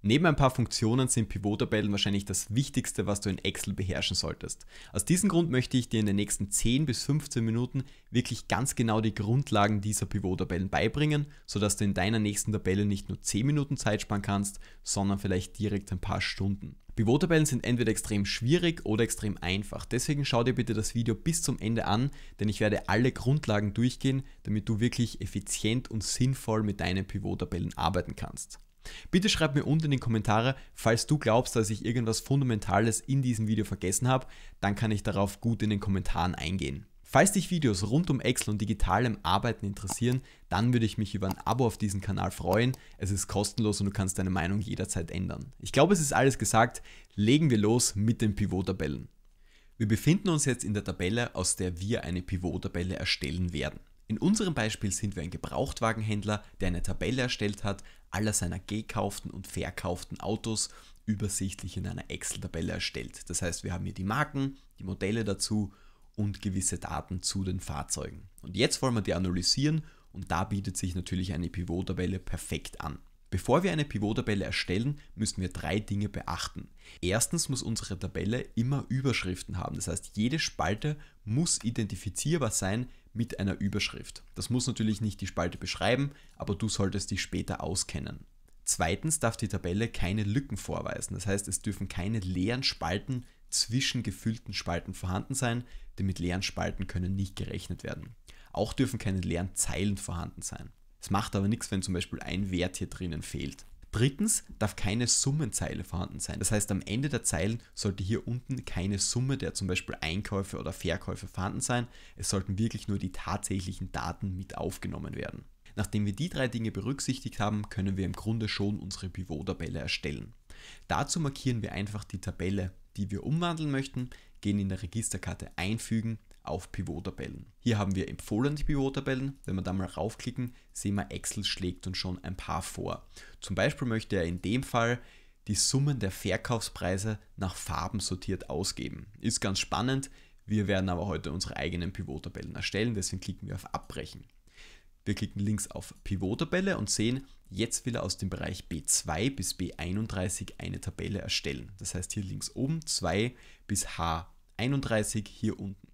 Neben ein paar Funktionen sind Pivot-Tabellen wahrscheinlich das Wichtigste, was du in Excel beherrschen solltest. Aus diesem Grund möchte ich dir in den nächsten 10 bis 15 Minuten wirklich ganz genau die Grundlagen dieser Pivot-Tabellen beibringen, sodass du in deiner nächsten Tabelle nicht nur 10 Minuten Zeit sparen kannst, sondern vielleicht direkt ein paar Stunden. Pivot-Tabellen sind entweder extrem schwierig oder extrem einfach. Deswegen schau dir bitte das Video bis zum Ende an, denn ich werde alle Grundlagen durchgehen, damit du wirklich effizient und sinnvoll mit deinen Pivot-Tabellen arbeiten kannst. Bitte schreib mir unten in die Kommentare, falls du glaubst, dass ich irgendwas Fundamentales in diesem Video vergessen habe, dann kann ich darauf gut in den Kommentaren eingehen. Falls dich Videos rund um Excel und digitalem Arbeiten interessieren, dann würde ich mich über ein Abo auf diesen Kanal freuen. Es ist kostenlos und du kannst deine Meinung jederzeit ändern. Ich glaube, es ist alles gesagt. Legen wir los mit den Pivot-Tabellen. Wir befinden uns jetzt in der Tabelle, aus der wir eine Pivot-Tabelle erstellen werden. In unserem Beispiel sind wir ein Gebrauchtwagenhändler, der eine Tabelle erstellt hat, aller seiner gekauften und verkauften Autos übersichtlich in einer Excel-Tabelle erstellt. Das heißt, wir haben hier die Marken, die Modelle dazu und gewisse Daten zu den Fahrzeugen. Und jetzt wollen wir die analysieren und da bietet sich natürlich eine Pivot-Tabelle perfekt an. Bevor wir eine Pivot-Tabelle erstellen, müssen wir drei Dinge beachten. Erstens muss unsere Tabelle immer Überschriften haben. Das heißt, jede Spalte muss identifizierbar sein mit einer Überschrift. Das muss natürlich nicht die Spalte beschreiben, aber du solltest dich später auskennen. Zweitens darf die Tabelle keine Lücken vorweisen. Das heißt, es dürfen keine leeren Spalten zwischen gefüllten Spalten vorhanden sein, denn mit leeren Spalten können nicht gerechnet werden. Auch dürfen keine leeren Zeilen vorhanden sein. Es macht aber nichts, wenn zum Beispiel ein Wert hier drinnen fehlt. Drittens darf keine Summenzeile vorhanden sein. Das heißt, am Ende der Zeilen sollte hier unten keine Summe der zum Beispiel Einkäufe oder Verkäufe vorhanden sein. Es sollten wirklich nur die tatsächlichen Daten mit aufgenommen werden. Nachdem wir die drei Dinge berücksichtigt haben, können wir im Grunde schon unsere Pivot-Tabelle erstellen. Dazu markieren wir einfach die Tabelle, die wir umwandeln möchten, gehen in der Registerkarte einfügen auf Pivot-Tabellen. Hier haben wir empfohlen die Pivot-Tabellen. Wenn wir da mal raufklicken, sehen wir, Excel schlägt uns schon ein paar vor. Zum Beispiel möchte er in dem Fall die Summen der Verkaufspreise nach Farben sortiert ausgeben. Ist ganz spannend. Wir werden aber heute unsere eigenen Pivot-Tabellen erstellen, deswegen klicken wir auf Abbrechen. Wir klicken links auf Pivot-Tabelle und sehen, jetzt will er aus dem Bereich B2 bis B31 eine Tabelle erstellen. Das heißt hier links oben 2 bis H31, hier unten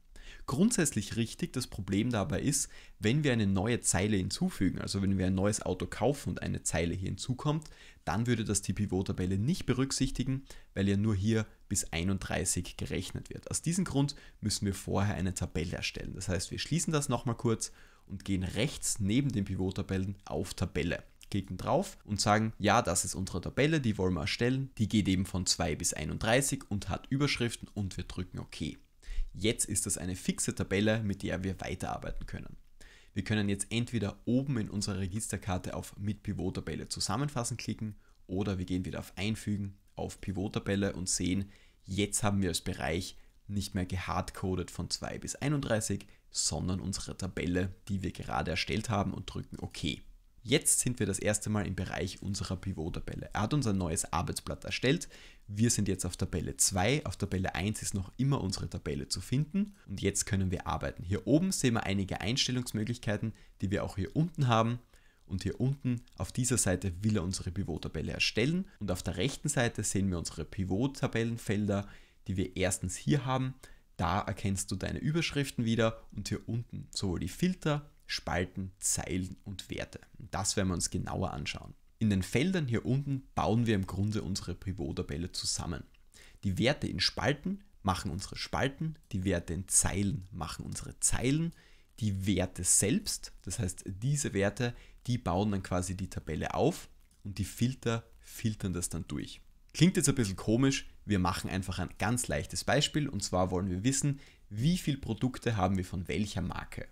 grundsätzlich richtig. Das Problem dabei ist, wenn wir eine neue Zeile hinzufügen, also wenn wir ein neues Auto kaufen und eine Zeile hier hinzukommt, dann würde das die Pivot-Tabelle nicht berücksichtigen, weil ja nur hier bis 31 gerechnet wird. Aus diesem Grund müssen wir vorher eine Tabelle erstellen. Das heißt, wir schließen das nochmal kurz und gehen rechts neben den Pivot-Tabellen auf Tabelle klicken drauf und sagen, ja, das ist unsere Tabelle, die wollen wir erstellen. Die geht eben von 2 bis 31 und hat Überschriften und wir drücken OK. Jetzt ist das eine fixe Tabelle, mit der wir weiterarbeiten können. Wir können jetzt entweder oben in unserer Registerkarte auf mit Pivot-Tabelle zusammenfassen klicken oder wir gehen wieder auf Einfügen, auf Pivot-Tabelle und sehen, jetzt haben wir als Bereich nicht mehr gehardcoded von 2 bis 31, sondern unsere Tabelle, die wir gerade erstellt haben und drücken OK. Jetzt sind wir das erste Mal im Bereich unserer Pivot-Tabelle. Er hat unser neues Arbeitsblatt erstellt. Wir sind jetzt auf Tabelle 2, auf Tabelle 1 ist noch immer unsere Tabelle zu finden und jetzt können wir arbeiten. Hier oben sehen wir einige Einstellungsmöglichkeiten, die wir auch hier unten haben und hier unten auf dieser Seite will er unsere Pivot-Tabelle erstellen und auf der rechten Seite sehen wir unsere Pivot-Tabellenfelder, die wir erstens hier haben. Da erkennst du deine Überschriften wieder und hier unten sowohl die Filter, Spalten, Zeilen und Werte. Das werden wir uns genauer anschauen. In den Feldern hier unten bauen wir im Grunde unsere Pivot-Tabelle zusammen. Die Werte in Spalten machen unsere Spalten, die Werte in Zeilen machen unsere Zeilen, die Werte selbst, das heißt diese Werte, die bauen dann quasi die Tabelle auf und die Filter filtern das dann durch. Klingt jetzt ein bisschen komisch, wir machen einfach ein ganz leichtes Beispiel und zwar wollen wir wissen, wie viele Produkte haben wir von welcher Marke.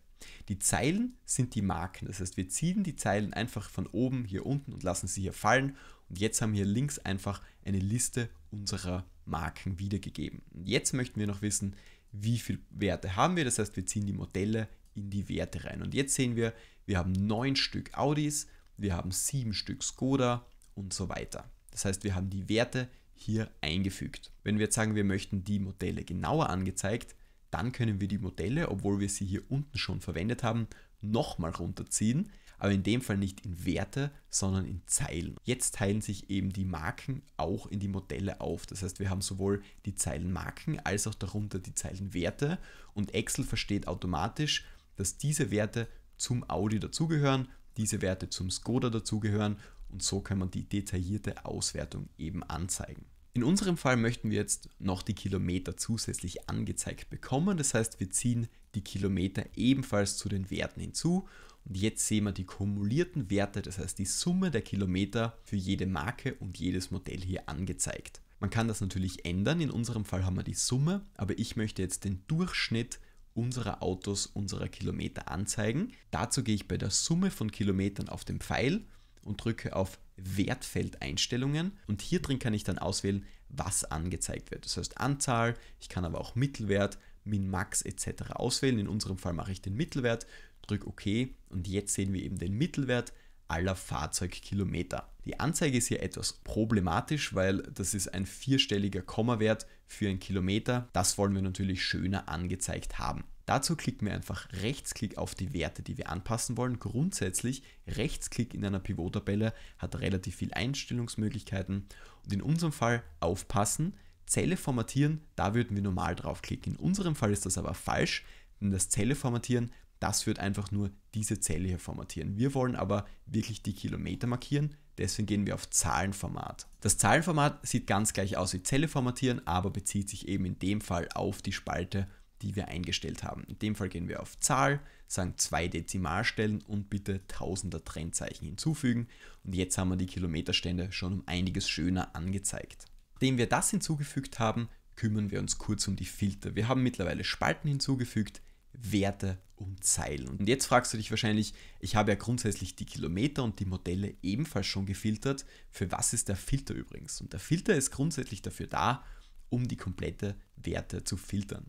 Die Zeilen sind die Marken, das heißt wir ziehen die Zeilen einfach von oben hier unten und lassen sie hier fallen und jetzt haben wir links einfach eine Liste unserer Marken wiedergegeben. Und jetzt möchten wir noch wissen, wie viele Werte haben wir, das heißt wir ziehen die Modelle in die Werte rein. Und jetzt sehen wir, wir haben neun Stück Audis, wir haben sieben Stück Skoda und so weiter. Das heißt, wir haben die Werte hier eingefügt. Wenn wir jetzt sagen, wir möchten die Modelle genauer angezeigt, dann können wir die Modelle, obwohl wir sie hier unten schon verwendet haben, nochmal runterziehen, aber in dem Fall nicht in Werte, sondern in Zeilen. Jetzt teilen sich eben die Marken auch in die Modelle auf. Das heißt, wir haben sowohl die Zeilenmarken als auch darunter die Zeilenwerte und Excel versteht automatisch, dass diese Werte zum Audi dazugehören, diese Werte zum Skoda dazugehören und so kann man die detaillierte Auswertung eben anzeigen. In unserem Fall möchten wir jetzt noch die Kilometer zusätzlich angezeigt bekommen. Das heißt, wir ziehen die Kilometer ebenfalls zu den Werten hinzu. Und jetzt sehen wir die kumulierten Werte, das heißt die Summe der Kilometer für jede Marke und jedes Modell hier angezeigt. Man kann das natürlich ändern. In unserem Fall haben wir die Summe, aber ich möchte jetzt den Durchschnitt unserer Autos, unserer Kilometer anzeigen. Dazu gehe ich bei der Summe von Kilometern auf den Pfeil und drücke auf Wertfeldeinstellungen und hier drin kann ich dann auswählen, was angezeigt wird. Das heißt Anzahl, ich kann aber auch Mittelwert, Min-Max etc. auswählen. In unserem Fall mache ich den Mittelwert, drücke OK und jetzt sehen wir eben den Mittelwert aller Fahrzeugkilometer. Die Anzeige ist hier etwas problematisch, weil das ist ein vierstelliger Kommawert für einen Kilometer. Das wollen wir natürlich schöner angezeigt haben. Dazu klicken wir einfach Rechtsklick auf die Werte, die wir anpassen wollen. Grundsätzlich, Rechtsklick in einer Pivot-Tabelle hat relativ viel Einstellungsmöglichkeiten und in unserem Fall aufpassen, Zelle formatieren, da würden wir normal draufklicken. In unserem Fall ist das aber falsch, denn das Zelle formatieren, das wird einfach nur diese Zelle hier formatieren. Wir wollen aber wirklich die Kilometer markieren, deswegen gehen wir auf Zahlenformat. Das Zahlenformat sieht ganz gleich aus wie Zelle formatieren, aber bezieht sich eben in dem Fall auf die Spalte die wir eingestellt haben. In dem Fall gehen wir auf Zahl, sagen zwei Dezimalstellen und bitte tausender Trennzeichen hinzufügen. Und jetzt haben wir die Kilometerstände schon um einiges schöner angezeigt. Nachdem wir das hinzugefügt haben, kümmern wir uns kurz um die Filter. Wir haben mittlerweile Spalten hinzugefügt, Werte und Zeilen. Und jetzt fragst du dich wahrscheinlich, ich habe ja grundsätzlich die Kilometer und die Modelle ebenfalls schon gefiltert. Für was ist der Filter übrigens? Und der Filter ist grundsätzlich dafür da, um die komplette Werte zu filtern.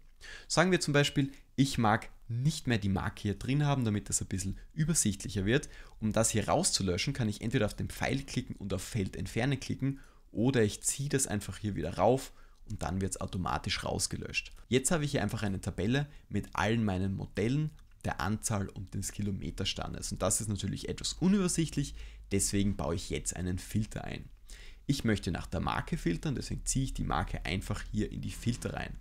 Sagen wir zum Beispiel, ich mag nicht mehr die Marke hier drin haben, damit das ein bisschen übersichtlicher wird. Um das hier rauszulöschen, kann ich entweder auf den Pfeil klicken und auf Feld entfernen klicken oder ich ziehe das einfach hier wieder rauf und dann wird es automatisch rausgelöscht. Jetzt habe ich hier einfach eine Tabelle mit allen meinen Modellen, der Anzahl und des Kilometerstandes. Und das ist natürlich etwas unübersichtlich, deswegen baue ich jetzt einen Filter ein. Ich möchte nach der Marke filtern, deswegen ziehe ich die Marke einfach hier in die Filter rein.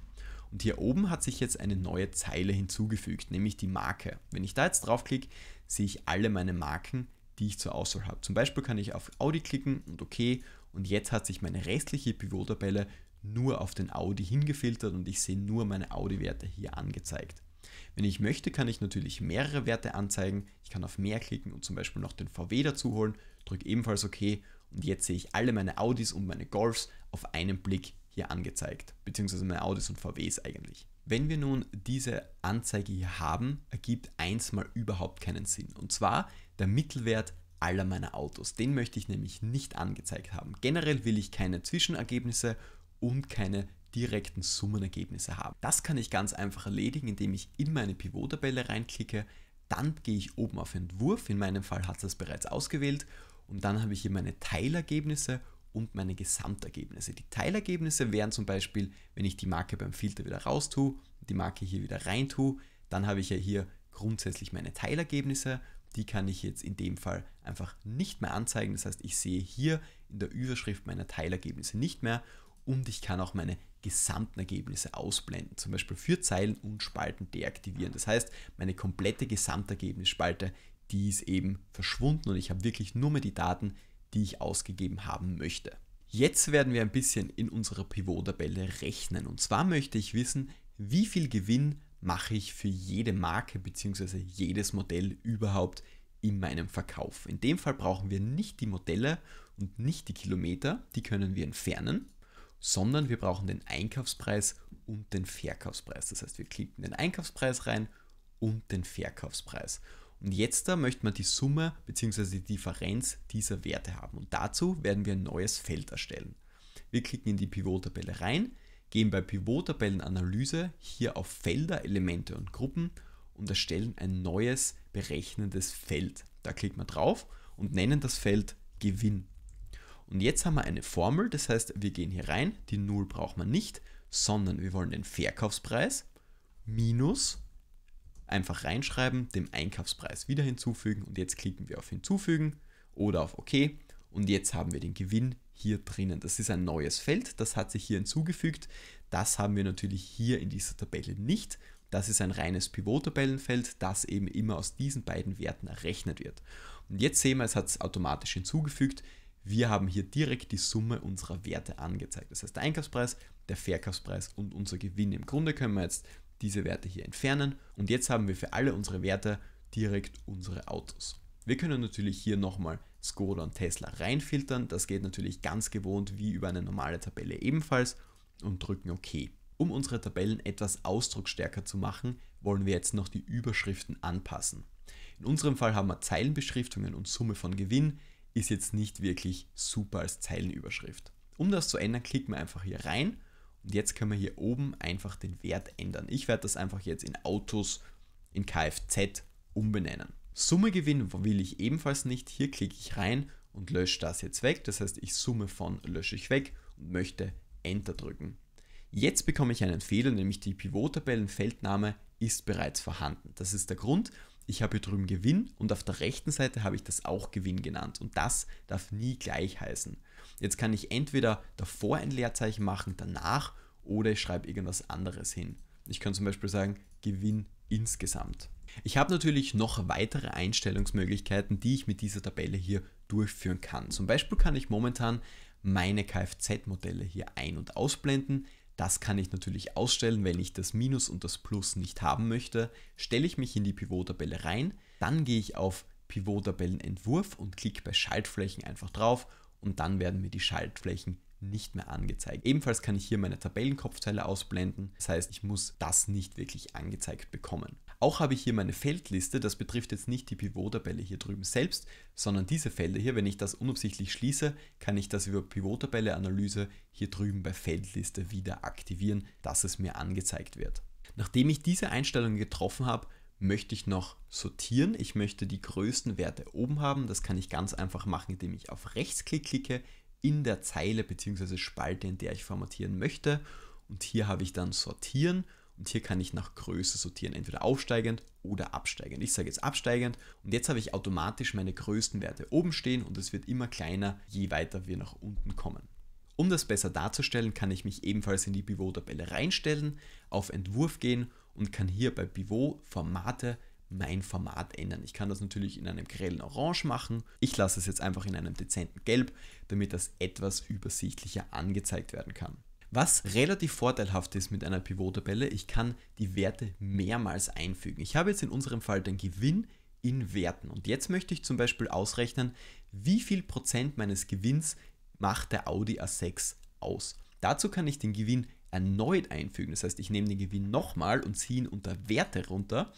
Und hier oben hat sich jetzt eine neue Zeile hinzugefügt, nämlich die Marke. Wenn ich da jetzt draufklicke, sehe ich alle meine Marken, die ich zur Auswahl habe. Zum Beispiel kann ich auf Audi klicken und OK. Und jetzt hat sich meine restliche Pivot-Tabelle nur auf den Audi hingefiltert und ich sehe nur meine Audi-Werte hier angezeigt. Wenn ich möchte, kann ich natürlich mehrere Werte anzeigen. Ich kann auf mehr klicken und zum Beispiel noch den VW dazu holen, drücke ebenfalls OK und jetzt sehe ich alle meine Audis und meine Golfs auf einen Blick hier angezeigt, beziehungsweise meine Autos und VWs eigentlich. Wenn wir nun diese Anzeige hier haben, ergibt eins mal überhaupt keinen Sinn. Und zwar der Mittelwert aller meiner Autos. Den möchte ich nämlich nicht angezeigt haben. Generell will ich keine Zwischenergebnisse und keine direkten Summenergebnisse haben. Das kann ich ganz einfach erledigen, indem ich in meine Pivot-Tabelle reinklicke. Dann gehe ich oben auf Entwurf, in meinem Fall hat es das bereits ausgewählt. Und dann habe ich hier meine Teilergebnisse und und meine Gesamtergebnisse. Die Teilergebnisse wären zum Beispiel, wenn ich die Marke beim Filter wieder raus tue, die Marke hier wieder rein tue, dann habe ich ja hier grundsätzlich meine Teilergebnisse. Die kann ich jetzt in dem Fall einfach nicht mehr anzeigen. Das heißt, ich sehe hier in der Überschrift meine Teilergebnisse nicht mehr und ich kann auch meine gesamten Ergebnisse ausblenden, zum Beispiel für Zeilen und Spalten deaktivieren. Das heißt, meine komplette Gesamtergebnisspalte, die ist eben verschwunden und ich habe wirklich nur mehr die Daten, die ich ausgegeben haben möchte. Jetzt werden wir ein bisschen in unserer Pivot-Tabelle rechnen. Und zwar möchte ich wissen, wie viel Gewinn mache ich für jede Marke bzw. jedes Modell überhaupt in meinem Verkauf. In dem Fall brauchen wir nicht die Modelle und nicht die Kilometer, die können wir entfernen, sondern wir brauchen den Einkaufspreis und den Verkaufspreis. Das heißt, wir klicken den Einkaufspreis rein und den Verkaufspreis. Und jetzt da möchte man die Summe bzw. die Differenz dieser Werte haben. Und dazu werden wir ein neues Feld erstellen. Wir klicken in die Pivot-Tabelle rein, gehen bei Pivot-Tabellenanalyse hier auf Felder, Elemente und Gruppen und erstellen ein neues berechnendes Feld. Da klicken wir drauf und nennen das Feld Gewinn. Und jetzt haben wir eine Formel, das heißt, wir gehen hier rein, die 0 braucht man nicht, sondern wir wollen den Verkaufspreis minus einfach reinschreiben, dem Einkaufspreis wieder hinzufügen und jetzt klicken wir auf hinzufügen oder auf OK und jetzt haben wir den Gewinn hier drinnen. Das ist ein neues Feld, das hat sich hier hinzugefügt. Das haben wir natürlich hier in dieser Tabelle nicht. Das ist ein reines Pivot-Tabellenfeld, das eben immer aus diesen beiden Werten errechnet wird. Und jetzt sehen wir, es hat es automatisch hinzugefügt. Wir haben hier direkt die Summe unserer Werte angezeigt. Das heißt der Einkaufspreis, der Verkaufspreis und unser Gewinn. Im Grunde können wir jetzt diese Werte hier entfernen und jetzt haben wir für alle unsere Werte direkt unsere Autos. Wir können natürlich hier nochmal Skoda und Tesla reinfiltern, das geht natürlich ganz gewohnt wie über eine normale Tabelle ebenfalls und drücken OK. Um unsere Tabellen etwas ausdrucksstärker zu machen, wollen wir jetzt noch die Überschriften anpassen. In unserem Fall haben wir Zeilenbeschriftungen und Summe von Gewinn, ist jetzt nicht wirklich super als Zeilenüberschrift. Um das zu ändern, klicken wir einfach hier rein und jetzt können wir hier oben einfach den Wert ändern. Ich werde das einfach jetzt in Autos, in Kfz umbenennen. Summe Gewinn will ich ebenfalls nicht. Hier klicke ich rein und lösche das jetzt weg. Das heißt, ich Summe von lösche ich weg und möchte Enter drücken. Jetzt bekomme ich einen Fehler, nämlich die Pivot-Tabellenfeldname ist bereits vorhanden. Das ist der Grund, ich habe hier drüben Gewinn und auf der rechten Seite habe ich das auch Gewinn genannt und das darf nie gleich heißen. Jetzt kann ich entweder davor ein Leerzeichen machen, danach oder ich schreibe irgendwas anderes hin. Ich kann zum Beispiel sagen Gewinn insgesamt. Ich habe natürlich noch weitere Einstellungsmöglichkeiten, die ich mit dieser Tabelle hier durchführen kann. Zum Beispiel kann ich momentan meine Kfz-Modelle hier ein- und ausblenden. Das kann ich natürlich ausstellen, wenn ich das Minus und das Plus nicht haben möchte. Stelle ich mich in die Pivot-Tabelle rein, dann gehe ich auf Pivot-Tabellenentwurf und klicke bei Schaltflächen einfach drauf und dann werden mir die Schaltflächen nicht mehr angezeigt. Ebenfalls kann ich hier meine Tabellenkopfteile ausblenden, das heißt, ich muss das nicht wirklich angezeigt bekommen. Auch habe ich hier meine Feldliste, das betrifft jetzt nicht die Pivot-Tabelle hier drüben selbst, sondern diese Felder hier, wenn ich das unabsichtlich schließe, kann ich das über Pivot-Tabelle-Analyse hier drüben bei Feldliste wieder aktivieren, dass es mir angezeigt wird. Nachdem ich diese Einstellung getroffen habe, möchte ich noch sortieren. Ich möchte die größten Werte oben haben. Das kann ich ganz einfach machen, indem ich auf Rechtsklick klicke in der Zeile bzw. Spalte, in der ich formatieren möchte. Und hier habe ich dann sortieren und hier kann ich nach Größe sortieren, entweder aufsteigend oder absteigend. Ich sage jetzt absteigend und jetzt habe ich automatisch meine größten Werte oben stehen und es wird immer kleiner, je weiter wir nach unten kommen. Um das besser darzustellen, kann ich mich ebenfalls in die Pivot-Tabelle reinstellen, auf Entwurf gehen und kann hier bei Pivot Formate mein Format ändern. Ich kann das natürlich in einem grellen Orange machen. Ich lasse es jetzt einfach in einem dezenten Gelb, damit das etwas übersichtlicher angezeigt werden kann. Was relativ vorteilhaft ist mit einer Pivot-Tabelle, ich kann die Werte mehrmals einfügen. Ich habe jetzt in unserem Fall den Gewinn in Werten. Und jetzt möchte ich zum Beispiel ausrechnen, wie viel Prozent meines Gewinns macht der Audi A6 aus. Dazu kann ich den Gewinn erneut einfügen. Das heißt, ich nehme den Gewinn nochmal und ziehe ihn unter Werte runter.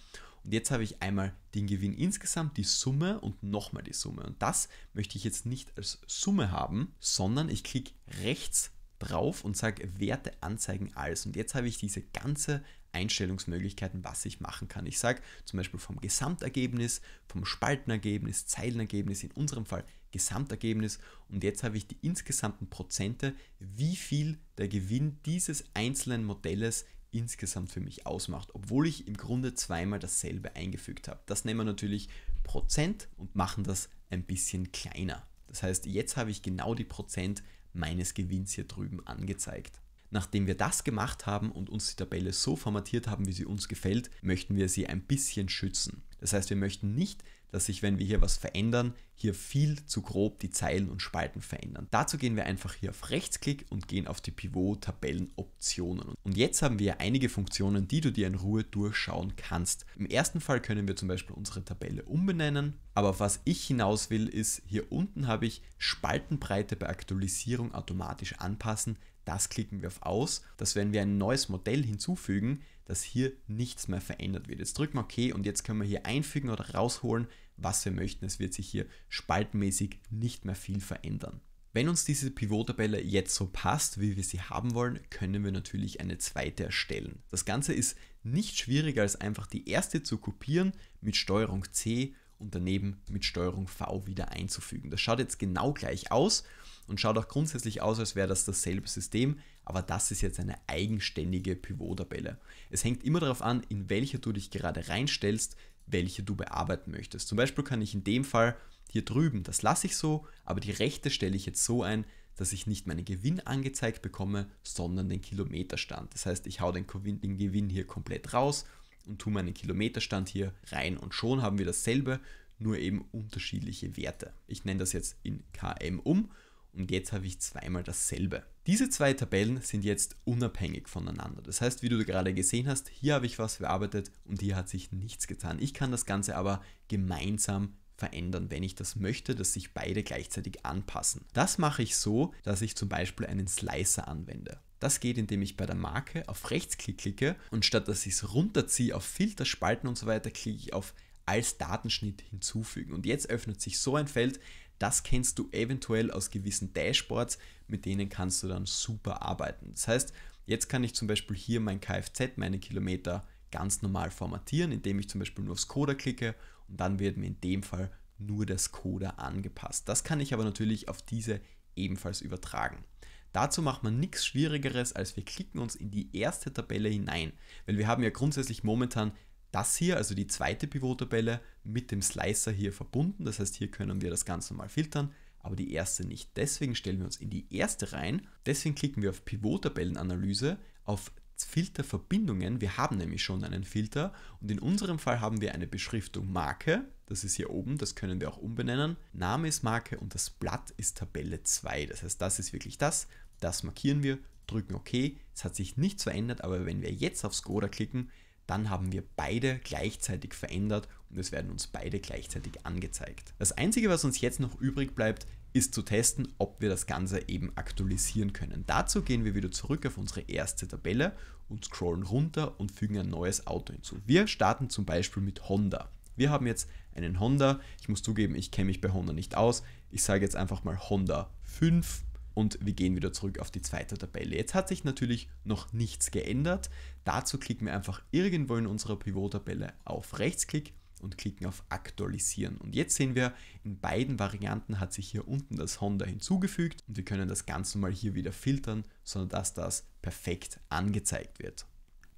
Und jetzt habe ich einmal den Gewinn insgesamt, die Summe und nochmal die Summe. Und das möchte ich jetzt nicht als Summe haben, sondern ich klicke rechts drauf und sage Werte anzeigen als. Und jetzt habe ich diese ganze Einstellungsmöglichkeiten, was ich machen kann. Ich sage zum Beispiel vom Gesamtergebnis, vom Spaltenergebnis, Zeilenergebnis, in unserem Fall Gesamtergebnis. Und jetzt habe ich die insgesamten Prozente, wie viel der Gewinn dieses einzelnen Modells insgesamt für mich ausmacht, obwohl ich im Grunde zweimal dasselbe eingefügt habe. Das nehmen wir natürlich Prozent und machen das ein bisschen kleiner. Das heißt, jetzt habe ich genau die Prozent meines Gewinns hier drüben angezeigt. Nachdem wir das gemacht haben und uns die Tabelle so formatiert haben, wie sie uns gefällt, möchten wir sie ein bisschen schützen. Das heißt, wir möchten nicht, dass sich, wenn wir hier was verändern, hier viel zu grob die Zeilen und Spalten verändern. Dazu gehen wir einfach hier auf Rechtsklick und gehen auf die Pivot-Tabellen-Optionen. Und jetzt haben wir einige Funktionen, die du dir in Ruhe durchschauen kannst. Im ersten Fall können wir zum Beispiel unsere Tabelle umbenennen, aber auf was ich hinaus will, ist, hier unten habe ich Spaltenbreite bei Aktualisierung automatisch anpassen. Das klicken wir auf Aus, dass wenn wir ein neues Modell hinzufügen, dass hier nichts mehr verändert wird. Jetzt drücken wir OK und jetzt können wir hier einfügen oder rausholen, was wir möchten. Es wird sich hier spaltenmäßig nicht mehr viel verändern. Wenn uns diese Pivot-Tabelle jetzt so passt, wie wir sie haben wollen, können wir natürlich eine zweite erstellen. Das Ganze ist nicht schwieriger als einfach die erste zu kopieren mit Steuerung C und daneben mit Steuerung V wieder einzufügen. Das schaut jetzt genau gleich aus und schaut auch grundsätzlich aus, als wäre das dasselbe System aber das ist jetzt eine eigenständige Pivot-Tabelle. Es hängt immer darauf an, in welcher du dich gerade reinstellst, welche du bearbeiten möchtest. Zum Beispiel kann ich in dem Fall hier drüben, das lasse ich so, aber die rechte stelle ich jetzt so ein, dass ich nicht meinen Gewinn angezeigt bekomme, sondern den Kilometerstand. Das heißt, ich haue den Gewinn hier komplett raus und tue meinen Kilometerstand hier rein und schon haben wir dasselbe, nur eben unterschiedliche Werte. Ich nenne das jetzt in KM um und jetzt habe ich zweimal dasselbe. Diese zwei Tabellen sind jetzt unabhängig voneinander. Das heißt, wie du gerade gesehen hast, hier habe ich was bearbeitet und hier hat sich nichts getan. Ich kann das Ganze aber gemeinsam verändern, wenn ich das möchte, dass sich beide gleichzeitig anpassen. Das mache ich so, dass ich zum Beispiel einen Slicer anwende. Das geht, indem ich bei der Marke auf Rechtsklick klicke und statt dass ich es runterziehe auf Filter, Spalten und so weiter, klicke ich auf als Datenschnitt hinzufügen. Und jetzt öffnet sich so ein Feld, das kennst du eventuell aus gewissen Dashboards, mit denen kannst du dann super arbeiten. Das heißt, jetzt kann ich zum Beispiel hier mein Kfz, meine Kilometer ganz normal formatieren, indem ich zum Beispiel nur aufs Coda klicke und dann wird mir in dem Fall nur das Coda angepasst. Das kann ich aber natürlich auf diese ebenfalls übertragen. Dazu macht man nichts Schwierigeres, als wir klicken uns in die erste Tabelle hinein, weil wir haben ja grundsätzlich momentan das hier, also die zweite Pivot-Tabelle, mit dem Slicer hier verbunden. Das heißt, hier können wir das Ganze mal filtern, aber die erste nicht. Deswegen stellen wir uns in die erste rein. Deswegen klicken wir auf Pivot-Tabellenanalyse, auf Filterverbindungen. Wir haben nämlich schon einen Filter und in unserem Fall haben wir eine Beschriftung Marke. Das ist hier oben, das können wir auch umbenennen. Name ist Marke und das Blatt ist Tabelle 2. Das heißt, das ist wirklich das. Das markieren wir, drücken OK. Es hat sich nichts verändert, aber wenn wir jetzt auf Skoda klicken, dann haben wir beide gleichzeitig verändert und es werden uns beide gleichzeitig angezeigt. Das Einzige, was uns jetzt noch übrig bleibt, ist zu testen, ob wir das Ganze eben aktualisieren können. Dazu gehen wir wieder zurück auf unsere erste Tabelle und scrollen runter und fügen ein neues Auto hinzu. Wir starten zum Beispiel mit Honda. Wir haben jetzt einen Honda. Ich muss zugeben, ich kenne mich bei Honda nicht aus. Ich sage jetzt einfach mal Honda 5 und wir gehen wieder zurück auf die zweite Tabelle. Jetzt hat sich natürlich noch nichts geändert. Dazu klicken wir einfach irgendwo in unserer Pivot-Tabelle auf Rechtsklick und klicken auf Aktualisieren. Und jetzt sehen wir, in beiden Varianten hat sich hier unten das Honda hinzugefügt und wir können das Ganze mal hier wieder filtern, sondern dass das perfekt angezeigt wird.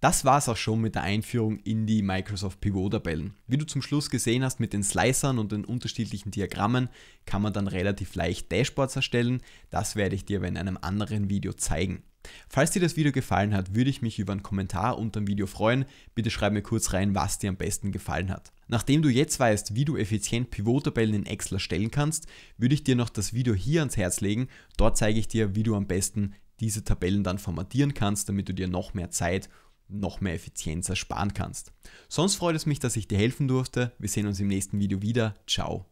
Das war's auch schon mit der Einführung in die Microsoft Pivot-Tabellen. Wie du zum Schluss gesehen hast mit den Slicern und den unterschiedlichen Diagrammen, kann man dann relativ leicht Dashboards erstellen. Das werde ich dir aber in einem anderen Video zeigen. Falls dir das Video gefallen hat, würde ich mich über einen Kommentar unter dem Video freuen. Bitte schreib mir kurz rein, was dir am besten gefallen hat. Nachdem du jetzt weißt, wie du effizient Pivot-Tabellen in Excel erstellen kannst, würde ich dir noch das Video hier ans Herz legen. Dort zeige ich dir, wie du am besten diese Tabellen dann formatieren kannst, damit du dir noch mehr Zeit noch mehr Effizienz ersparen kannst. Sonst freut es mich, dass ich dir helfen durfte. Wir sehen uns im nächsten Video wieder. Ciao.